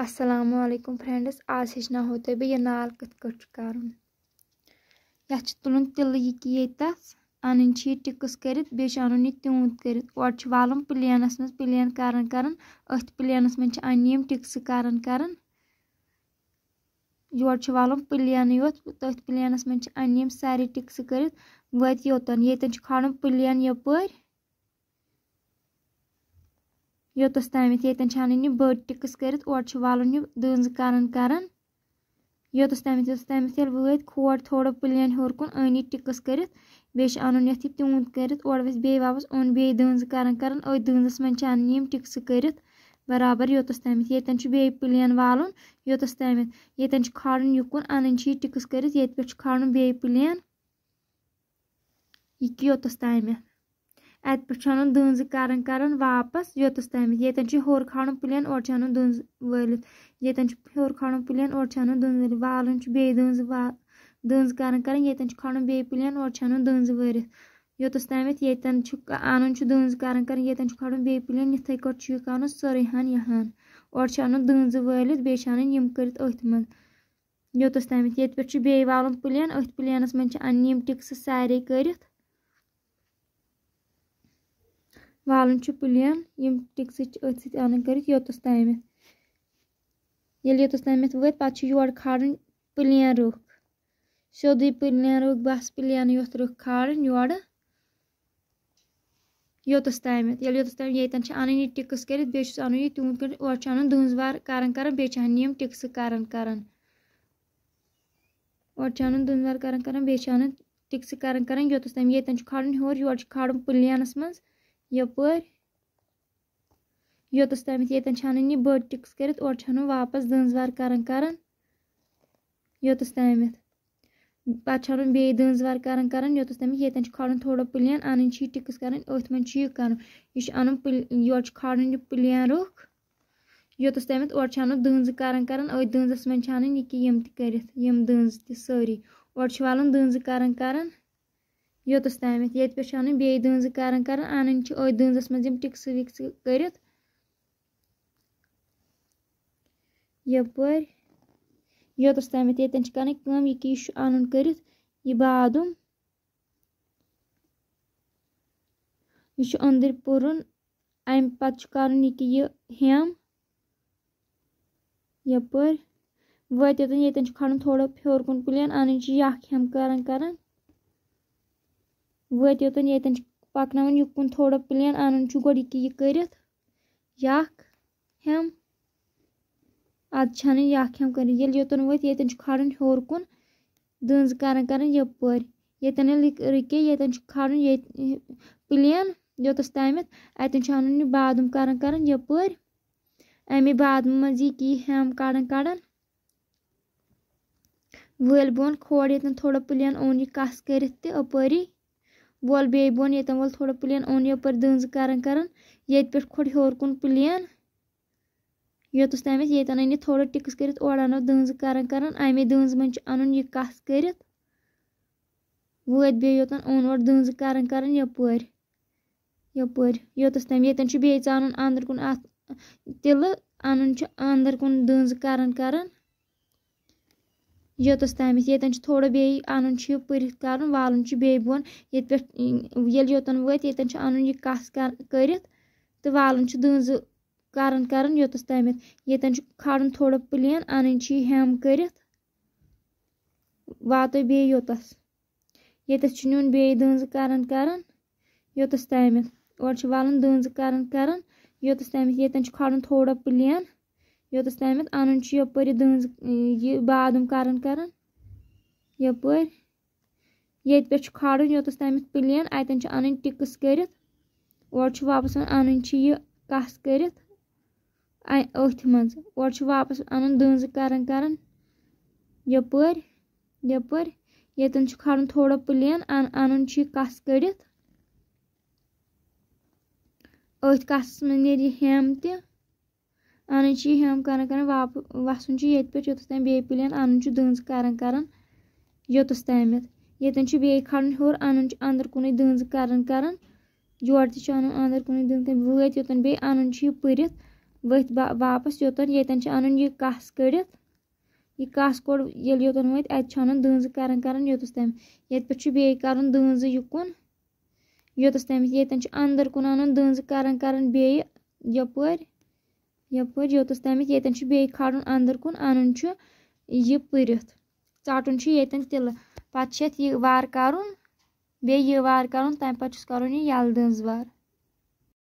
اَسَلامُ علیکُم فرٛٮ۪نٛڈٕس آز ہیٚچھناہو تۄہہِ بہٕ یہِ نال کِتھ کٲٹھۍ چھُ کَرُن یَتھ چھِ تُلُن تِلہٕ یہِ کہِ ییٚتہِ تَس اَنٕنۍ چھِ یہِ ٹِکٕس کٔرِتھ بیٚیہِ چھِ اَنُن یہِ تیوٗنٛت کٔرِتھ اورٕ چھُ والُن پٕلینَس منٛز پٕلین کَران کَران أتھۍ پٕلینَس منٛز چھِ اَننہِ یِم ٹِکسہٕ کَران کَران یورٕ چھُ والُن پٕلینے یوت تٔتھۍ پٕلینَس منٛز چھِ اَننہِ یِم سارے ٹِکسہٕ کٔرِتھ وٲتۍ یوٚتَن ییٚتٮ۪ن چھُ کھالُن پٕلین یَپٲرۍ یوٚتَس تامَتھ ییٚتٮ۪ن چھِ اَنٕنۍ یہِ بٔڑ ٹِکٕس کٔرِتھ اورٕ چھِ وَلُن یہِ دٔنٛزٕ کَران کَران یوٚتَس تامَتھ یوٚتَس تامَتھ ییٚلہِ وٲتۍ کھور تھوڑا پٕلین ہیوٚر کُن أنۍ یہِ ٹِکٕس کٔرِتھ بیٚیہِ چھِ اَنُن یَتھ یہِ تیوٗنٛت کٔرِتھ اورٕ ؤژھ بیٚیہِ واپَس اوٚن بیٚیہِ دٔنٛزٕ کَران کَران أتھۍ دٔنٛزَس منٛز چھِ اَنٕنۍ یِم ٹِکسہٕ کٔرِتھ بَرابَر یوٚتَس تامَتھ ییٚتٮ۪ن چھُ بیٚیہِ پٕلین والُن یوٚتَس تامَتھ ییٚتٮ۪ن چھُ کھالُن یہِ کُن اَنٕنۍ چھِ یہِ ٹِکٕس کٔرِتھ ییٚتہِ پٮ۪ٹھ چھُ کھالُن بیٚیہِ پٕلین یہِ کہِ یوٚتَس تامَتھ ات پہ چھن دنز کرن کرن واپس یوتس تامت یتن ہور کھالن پلین اور انن دنز ولت یتن ہور کھالن پلین اور انن دنز ولت والن بی دنز وا دنز کرن کرن یتن کھالن بی پلین اور انن دنز ورت یوتس تامت یتن انن دنز کرن کرن یتن کھالن بی پلین یتھے کٹ چھ کرن سورے ہن یہن اور انن دنز ولت بی انن یم کرت اتھ من یوتس تامت یت پہ بی والن پلین اتھ پلینس من انن یم ٹکس سارے کرت والُن چھُ پٕلین یِم ٹِکسہٕ چھِ أتھۍ سۭتۍ اَنٕنۍ کٔرِتھ یوٚتَس تامَتھ ییٚلہِ یوٚتَس تامَتھ وٲتۍ پَتہٕ چھِ یورٕ کھالٕنۍ پٕلین رٕکھ سیوٚدُے پٕلین رٕکھ بَس پٕلینٕے یوت رٕکھ کھالٕنۍ یورٕ یوٚتَس تامَتھ ییٚلہِ یوٚتَس تام ییٚتٮ۪ن چھِ اَنٕنۍ یہِ ٹِکٕس کٔرِتھ بیٚیہِ چھُس اَنُن یہِ تیوٗت کٔرِتھ اورٕ چھُ اَنُن دٔنٛز وار کَران کَران بیٚیہِ چھِ اَنٕنۍ یِم ٹِکسہٕ کَران کَران اورٕ چھِ اَنُن دٔنٛز وار کَران کَران بیٚیہِ چھِ اَنُن ٹِکسہٕ کَران کَران یوٚتَس تام ییٚتٮ۪ن چھُ کھالُن ہیوٚر یورٕ چھُ کھالُن پٕلینَس منٛز یَپٲرۍ یوٚتَس تامَتھ ییٚتٮ۪ن چھِ اَنٕنۍ یہِ بٔڑ ٹِکٕس کٔرِتھ اورٕ چھِ اَنُن واپَس دٔنٛز وار کَران کَران یوٚتَس تامَتھ پَتہٕ چھِ اَنُن بیٚیہِ دٔنٛز وار کَران کَران یوٚتَس تامَتھ ییٚتٮ۪ن چھِ کھالُن تھوڑا پٕلین اَنٕنۍ چھِ یہِ ٹِکٕس کَرٕنۍ أتھۍ منٛز چھِ یہِ کَرُن یہِ چھُ اَنُن پٕل یورٕ چھُ کھالُن یہِ پٕلین رُکھ یوٚتَس تامَتھ اورٕ چھِ اَنُن دٔنٛزٕ کَران کَران أتھۍ دٔنٛزَس منٛز چھِ اَنٕنۍ یہِ کہِ یِم تہِ کٔرِتھ یِم دٔنٛز تہِ سٲری اورٕ چھِ والُن دٔنٛزٕ کَران کَران یوٚتَس تامَتھ ییٚتہِ پٮ۪ٹھ چھُ اَنٕنۍ بیٚیہِ دٔنٛزٕ کَران کَران اَنٕنۍ چھِ أتھۍ دٔنٛزَس منٛز یِم ٹِکسہٕ وِکسہٕ کٔرِتھ یَپٲرۍ یوٚتَس تامَتھ ییٚتٮ۪ن چھِ کَرٕنۍ کٲم یہِ کہِ یہِ چھُ اَنُن کٔرِتھ یہِ بادُم یہِ چھُ أنٛدٕرۍ پُرُن اَمہِ پَتہٕ چھُ کَرُن یہِ کہِ یہِ ہٮ۪م یَپٲرۍ وٲتۍ یوٚتَن ییٚتٮ۪ن چھُ کھالُن تھوڑا ہیوٚر کُن کُلٮ۪ن اَنٕنۍ چھِ یَکھ ہٮ۪م کَران کَران وٲتۍ یوٚتَن ییٚتٮ۪ن چھِ پَکناوان یُکُن تھوڑا پٕلین اَنُن چھُ گۄڈٕ ییٚکیٛاہ یہِ کٔرِتھ یَکھ ہٮ۪م اَدٕ چھَنہٕ یَکھ ہٮ۪م کٔرِتھ ییٚلہِ یوٚتَن وٲتۍ ییٚتٮ۪ن چھُ کھالُن ہیوٚر کُن دٔنٛز کَران کَران یَپٲرۍ ییٚتٮ۪ن ییٚلہِ رُکے ییٚتٮ۪ن چھُ کھالُن ییٚتہِ پٕلین یوٚتَس تامَتھ اَتٮ۪ن چھُ اَنُن یہِ بادُم کَران کَران یَپٲرۍ اَمے بادمہٕ منٛز ییٚکیٛاہ یہِ ہٮ۪م کَڑان کَڑان وٲلۍ بۄن کھور ییٚتٮ۪ن تھوڑا پٕلین اوٚن یہِ کَس کٔرِتھ تہِ اَپٲری وول بیٚیہِ بۄن ییٚتٮ۪ن وول تھوڑا پٕلین اوٚن یَپٲرۍ دٔنٛز کَران کَران ییٚتہِ پٮ۪ٹھ کھوٚت ہیوٚر کُن پٕلین یوٚتَس تام اَسہِ ییٚتٮ۪ن أنۍ یہِ تھوڑا ٹِکٕس کٔرِتھ اورٕ اَنو دٔنٛز کَران کَران اَمے دٔنٛز منٛز چھُ اَنُن یہِ کَس کٔرِتھ وٲتۍ بیٚیہِ یوٚتَن اوٚن اورٕ دٔنٛز کَران کَران یَپٲرۍ یَپٲرۍ یوٚتَس تام ییٚتٮ۪ن چھُ بیٚیہِ ژانُن اَنٛدَر کُن اَتھ تِلہٕ اَنُن چھُ اَنٛدَر کُن دٔنٛز کَران کَران یوٚتَس تامَتھ ییٚتٮ۪ن چھُ تھوڑا بیٚیہِ اَنُن چھُ یہِ پٔرِتھ کَرُن والُن چھُ بیٚیہِ بۄن ییٚتہِ پٮ۪ٹھ ییٚلہِ یوٚتَن وٲتۍ ییٚتٮ۪ن چھُ اَنُن یہِ کَس کٔرِتھ تہٕ والُن چھُ دٔنٛزٕ کَران کَران یوٚتَس تامَتھ ییٚتٮ۪ن چھُ کھالُن تھوڑا پٕلین اَنٕنۍ چھِ یہِ ہٮ۪م کٔرِتھ واتو بیٚیہِ یوٚتَس ییٚتٮ۪س چھُ نیُن بیٚیہِ دٔنٛزٕ کَران کَران یوٚتَس تامَتھ اورٕ چھُ والُن دٔنٛزٕ کَران کَران یوٚتَس تامَتھ ییٚتٮ۪ن چھُ کھالُن تھوڑا پٕلین یوٚتَس تامَتھ اَنُن چھُ یَپٲرۍ یہِ دٔنٛز یہِ بادُم کَران کَران یَپٲرۍ ییٚتہِ پٮ۪ٹھ چھُ کھالُن یوٚتَس تامَتھ پٕلین اَتٮ۪ن چھِ اَنٕنۍ ٹِکٕس کٔرِتھ اورٕ چھُ واپَس اَنٕنۍ چھِ یہِ کَس کٔرِتھ أتھۍ منٛز اورٕ چھُ واپَس اَنُن دٔنٛزٕ کَران کَران یَپٲرۍ یَپٲرۍ ییٚتٮ۪ن چھُ کھالُن تھوڑا پٕلین اَن اَنُن چھُ یہِ کَس کٔرِتھ أتھۍ کَسَس منٛز نیرِ یہِ ہٮ۪م تہِ اَنٕنۍ چھِ یہِ ہیٚم کَران کَران واپ وَسُن چھُ ییٚتہِ پٮ۪ٹھ یوٚتَس تام بیٚیہِ پٕلین اَنُن چھُ دٔنٛز کَران کَران یوٚتَس تامَتھ ییٚتٮ۪ن چھُ بیٚیہِ کھالُن ہیوٚر اَنُن چھُ اَنٛدر کُنُے دٔنٛز کَران کَران یورٕ تہِ چھُ اَنُن اَنٛدر کُنُے دٔنٛز وٲتۍ یوٚتَن بیٚیہِ اَنُن چھُ یہِ پٔرِتھ ؤتھۍ واپَس یوٚتَن ییٚتٮ۪ن چھُ اَنُن یہِ کَس کٔڑِتھ یہِ کَس کوٚڑ ییٚلہِ یوٚتَن وٲتۍ اَتہِ چھُ اَنُن دٔنٛز کَران کَران یوٚتَس تام ییٚتہِ پٮ۪ٹھ چھُ بیٚیہِ کَرُن دٔنٛزٕ یُکُن یوٚتَس تامَتھ ییٚتٮ۪ن چھُ اَنٛدر کُن اَنُن دٔنٛز کَران کَران بیٚیہِ یَپٲرۍ यपरि योतस तमिक यتٮ۪ن چھُ بیٚیہِ کھالُن اَنٛدر کُن اَنُن چھُ یہِ پٔرِتھ ژَٹُن چھُ ییٚتٮ۪ن تِلہٕ پَتہٕ چھِ اَتھ یہِ وارٕ کَرُن بیٚیہِ یہِ وارٕ کَرُن تَمہِ پَتہٕ چھُس کَرُن یہِ یَلہٕ دٔنٛز وارٕ